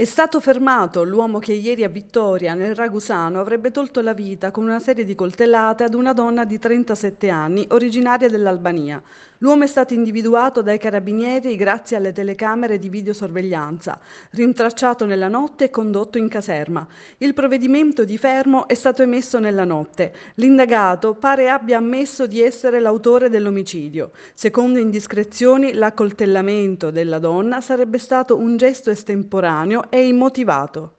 È stato fermato l'uomo che ieri a Vittoria, nel Ragusano, avrebbe tolto la vita con una serie di coltellate ad una donna di 37 anni, originaria dell'Albania. L'uomo è stato individuato dai carabinieri grazie alle telecamere di videosorveglianza, rintracciato nella notte e condotto in caserma. Il provvedimento di fermo è stato emesso nella notte. L'indagato pare abbia ammesso di essere l'autore dell'omicidio. Secondo indiscrezioni, l'accoltellamento della donna sarebbe stato un gesto estemporaneo e immotivato.